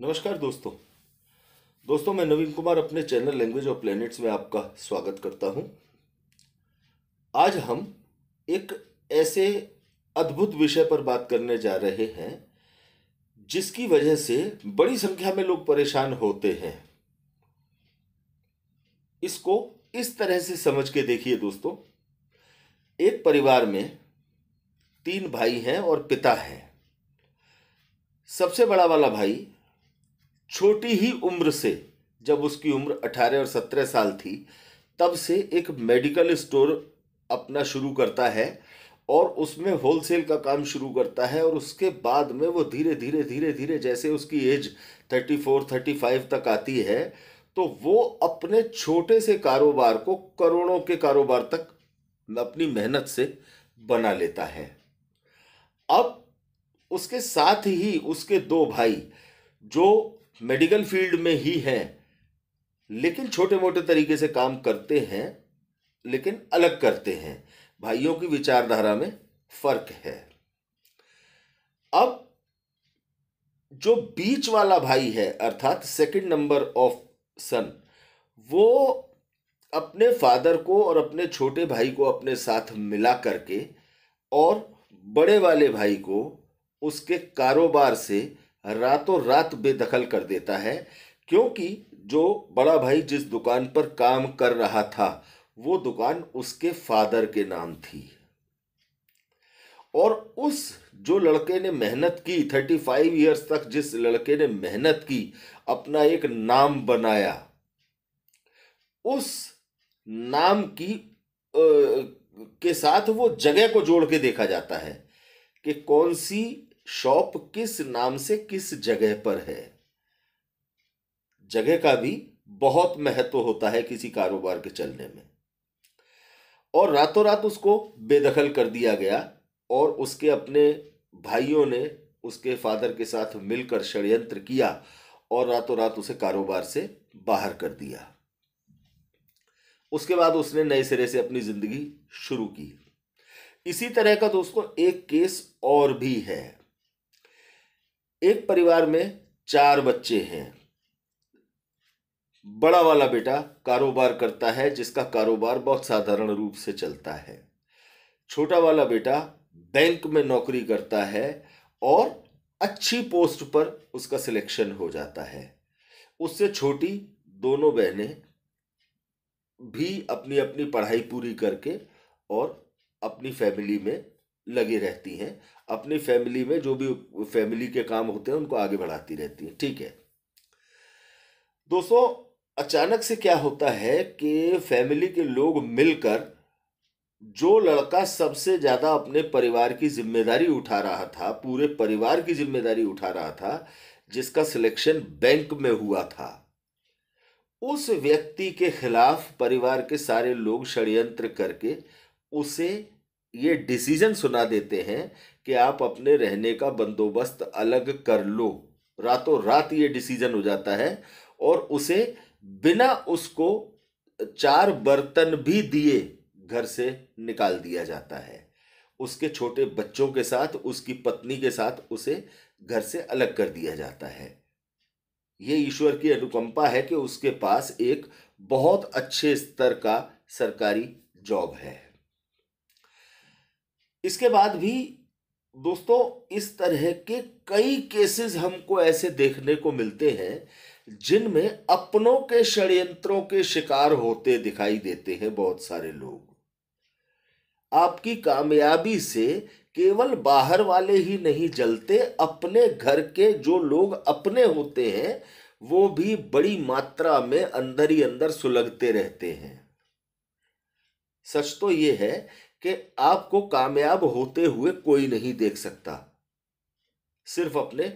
नमस्कार दोस्तों दोस्तों मैं नवीन कुमार अपने चैनल लैंग्वेज ऑफ प्लैनेट्स में आपका स्वागत करता हूं आज हम एक ऐसे अद्भुत विषय पर बात करने जा रहे हैं जिसकी वजह से बड़ी संख्या में लोग परेशान होते हैं इसको इस तरह से समझ के देखिए दोस्तों एक परिवार में तीन भाई हैं और पिता हैं सबसे बड़ा वाला भाई छोटी ही उम्र से जब उसकी उम्र 18 और 17 साल थी तब से एक मेडिकल स्टोर अपना शुरू करता है और उसमें होलसेल का काम शुरू करता है और उसके बाद में वो धीरे धीरे धीरे धीरे जैसे उसकी age thirty four thirty five तक आती है तो वो अपने छोटे से कारोबार को करोड़ों के कारोबार तक अपनी मेहनत से बना लेता है अब उसके साथ ही उसके दो भाई जो मेडिकल फील्ड में ही हैं लेकिन छोटे मोटे तरीके से काम करते हैं लेकिन अलग करते हैं भाइयों की विचारधारा में फर्क है अब जो बीच वाला भाई है अर्थात सेकंड नंबर ऑफ सन वो अपने फादर को और अपने छोटे भाई को अपने साथ मिला करके और बड़े वाले भाई को उसके कारोबार से रातों रात बेदखल कर देता है क्योंकि जो बड़ा भाई जिस दुकान पर काम कर रहा था वो दुकान उसके फादर के नाम थी और उस जो लड़के ने मेहनत की थर्टी फाइव ईयर्स तक जिस लड़के ने मेहनत की अपना एक नाम बनाया उस नाम की आ, के साथ वो जगह को जोड़ के देखा जाता है कि कौन सी शॉप किस नाम से किस जगह पर है जगह का भी बहुत महत्व होता है किसी कारोबार के चलने में और रातों रात उसको बेदखल कर दिया गया और उसके अपने भाइयों ने उसके फादर के साथ मिलकर षड्यंत्र किया और रातों रात उसे कारोबार से बाहर कर दिया उसके बाद उसने नए सिरे से अपनी जिंदगी शुरू की इसी तरह का दोस्तों एक केस और भी है एक परिवार में चार बच्चे हैं बड़ा वाला बेटा कारोबार करता है जिसका कारोबार बहुत साधारण रूप से चलता है छोटा वाला बेटा बैंक में नौकरी करता है और अच्छी पोस्ट पर उसका सिलेक्शन हो जाता है उससे छोटी दोनों बहनें भी अपनी अपनी पढ़ाई पूरी करके और अपनी फैमिली में लगी रहती हैं अपनी फैमिली में जो भी फैमिली के काम होते हैं उनको आगे बढ़ाती रहती हैं ठीक है दोस्तों अचानक से क्या होता है कि फैमिली के लोग मिलकर जो लड़का सबसे ज़्यादा अपने परिवार की जिम्मेदारी उठा रहा था पूरे परिवार की जिम्मेदारी उठा रहा था जिसका सिलेक्शन बैंक में हुआ था उस व्यक्ति के खिलाफ परिवार के सारे लोग षड्यंत्र करके उसे ये डिसीजन सुना देते हैं कि आप अपने रहने का बंदोबस्त अलग कर लो रातों रात ये डिसीजन हो जाता है और उसे बिना उसको चार बर्तन भी दिए घर से निकाल दिया जाता है उसके छोटे बच्चों के साथ उसकी पत्नी के साथ उसे घर से अलग कर दिया जाता है ये ईश्वर की अनुकंपा है कि उसके पास एक बहुत अच्छे स्तर का सरकारी जॉब है इसके बाद भी दोस्तों इस तरह के कई केसेस हमको ऐसे देखने को मिलते हैं जिनमें अपनों के षड्यंत्रों के शिकार होते दिखाई देते हैं बहुत सारे लोग आपकी कामयाबी से केवल बाहर वाले ही नहीं जलते अपने घर के जो लोग अपने होते हैं वो भी बड़ी मात्रा में अंदर ही अंदर सुलगते रहते हैं सच तो ये है कि आपको कामयाब होते हुए कोई नहीं देख सकता सिर्फ अपने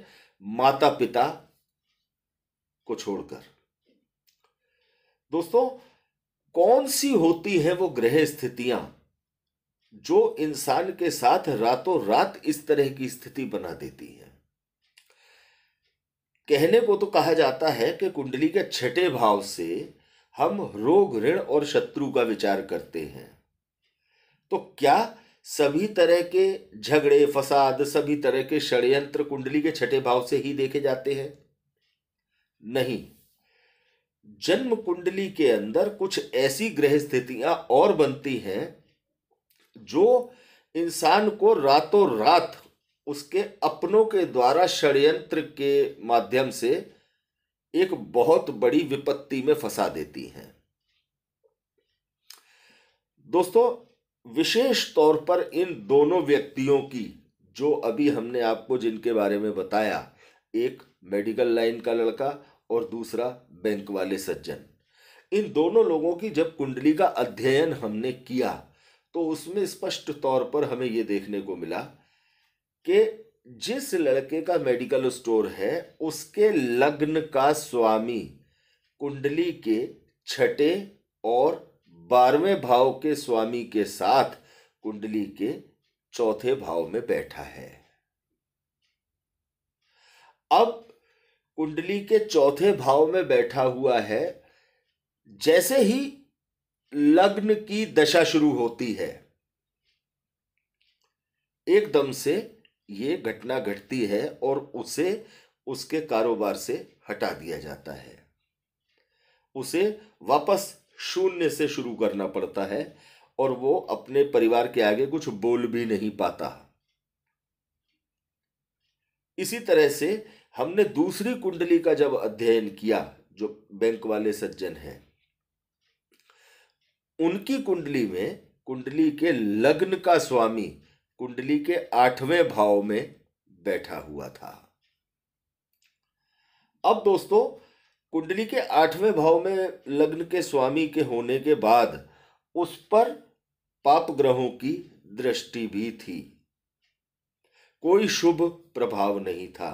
माता पिता को छोड़कर दोस्तों कौन सी होती है वो ग्रह स्थितियां जो इंसान के साथ रातों रात इस तरह की स्थिति बना देती है कहने को तो कहा जाता है कि कुंडली के छठे भाव से हम रोग ऋण और शत्रु का विचार करते हैं तो क्या सभी तरह के झगड़े फसाद सभी तरह के षड्यंत्र कुंडली के छठे भाव से ही देखे जाते हैं नहीं जन्म कुंडली के अंदर कुछ ऐसी ग्रह स्थितियां और बनती हैं जो इंसान को रातों रात उसके अपनों के द्वारा षड्यंत्र के माध्यम से एक बहुत बड़ी विपत्ति में फंसा देती हैं दोस्तों विशेष तौर पर इन दोनों व्यक्तियों की जो अभी हमने आपको जिनके बारे में बताया एक मेडिकल लाइन का लड़का और दूसरा बैंक वाले सज्जन इन दोनों लोगों की जब कुंडली का अध्ययन हमने किया तो उसमें स्पष्ट तौर पर हमें ये देखने को मिला कि जिस लड़के का मेडिकल स्टोर है उसके लग्न का स्वामी कुंडली के छठे और बारहवें भाव के स्वामी के साथ कुंडली के चौथे भाव में बैठा है अब कुंडली के चौथे भाव में बैठा हुआ है जैसे ही लग्न की दशा शुरू होती है एकदम से ये घटना घटती है और उसे उसके कारोबार से हटा दिया जाता है उसे वापस शून्य से शुरू करना पड़ता है और वो अपने परिवार के आगे कुछ बोल भी नहीं पाता इसी तरह से हमने दूसरी कुंडली का जब अध्ययन किया जो बैंक वाले सज्जन हैं उनकी कुंडली में कुंडली के लग्न का स्वामी कुंडली के आठवें भाव में बैठा हुआ था अब दोस्तों कुंडली के आठवें भाव में लग्न के स्वामी के होने के बाद उस पर पाप ग्रहों की दृष्टि भी थी कोई शुभ प्रभाव नहीं था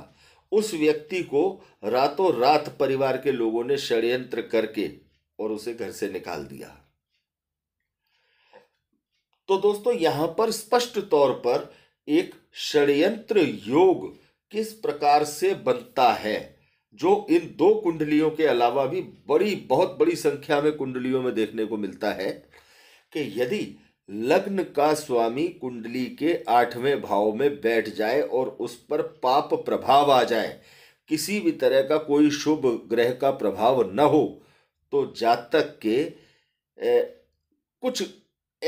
उस व्यक्ति को रातों रात परिवार के लोगों ने षड्यंत्र करके और उसे घर से निकाल दिया तो दोस्तों यहां पर स्पष्ट तौर पर एक षड्यंत्र योग किस प्रकार से बनता है जो इन दो कुंडलियों के अलावा भी बड़ी बहुत बड़ी संख्या में कुंडलियों में देखने को मिलता है कि यदि लग्न का स्वामी कुंडली के आठवें भाव में बैठ जाए और उस पर पाप प्रभाव आ जाए किसी भी तरह का कोई शुभ ग्रह का प्रभाव न हो तो जातक के ए, कुछ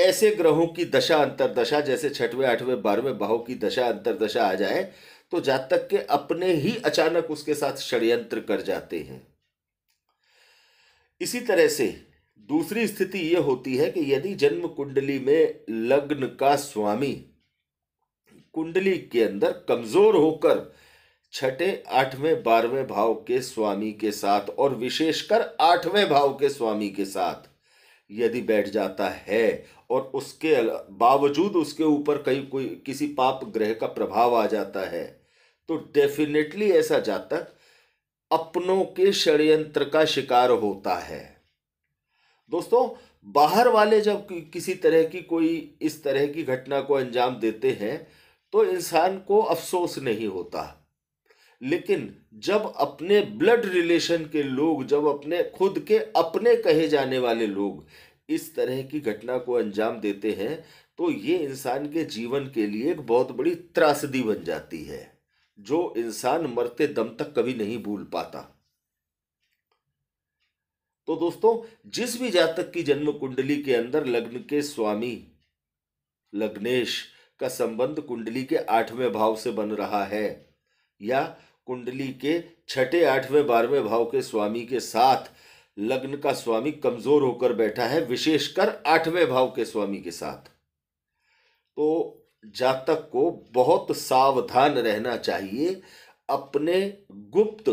ऐसे ग्रहों की दशा अंतरदशा जैसे छठवें आठवें बारहवें भाव की दशा अंतरदशा आ जाए तो जातक तक के अपने ही अचानक उसके साथ षड्यंत्र कर जाते हैं इसी तरह से दूसरी स्थिति यह होती है कि यदि जन्म कुंडली में लग्न का स्वामी कुंडली के अंदर कमजोर होकर छठे आठवें बारहवें भाव के स्वामी के साथ और विशेषकर आठवें भाव के स्वामी के साथ यदि बैठ जाता है और उसके बावजूद उसके ऊपर कहीं कोई किसी पाप ग्रह का प्रभाव आ जाता है तो डेफिनेटली ऐसा जातक अपनों के षड्यंत्र का शिकार होता है दोस्तों बाहर वाले जब किसी तरह की कोई इस तरह की घटना को अंजाम देते हैं तो इंसान को अफसोस नहीं होता लेकिन जब अपने ब्लड रिलेशन के लोग जब अपने खुद के अपने कहे जाने वाले लोग इस तरह की घटना को अंजाम देते हैं तो ये इंसान के जीवन के लिए एक बहुत बड़ी त्रासदी बन जाती है जो इंसान मरते दम तक कभी नहीं भूल पाता तो दोस्तों जिस भी जातक की जन्म कुंडली के अंदर लग्न के स्वामी लग्नेश का संबंध कुंडली के आठवें भाव से बन रहा है या कुंडली के छठे आठवें बारहवें भाव के स्वामी के साथ लग्न का स्वामी कमजोर होकर बैठा है विशेषकर आठवें भाव के स्वामी के साथ तो जातक को बहुत सावधान रहना चाहिए अपने गुप्त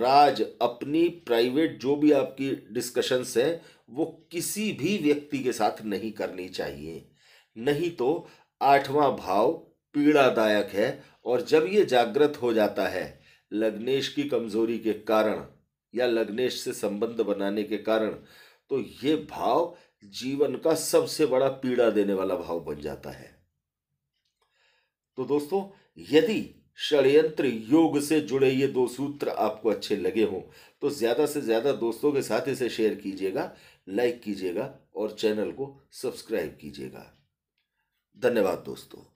राज अपनी प्राइवेट जो भी आपकी डिस्कशंस हैं वो किसी भी व्यक्ति के साथ नहीं करनी चाहिए नहीं तो आठवां भाव पीड़ादायक है और जब ये जागृत हो जाता है लग्नेश की कमजोरी के कारण या लग्नेश से संबंध बनाने के कारण तो ये भाव जीवन का सबसे बड़ा पीड़ा देने वाला भाव बन जाता है तो दोस्तों यदि षडयंत्र योग से जुड़े ये दो सूत्र आपको अच्छे लगे हों तो ज़्यादा से ज़्यादा दोस्तों के साथ इसे शेयर कीजिएगा लाइक कीजिएगा और चैनल को सब्सक्राइब कीजिएगा धन्यवाद दोस्तों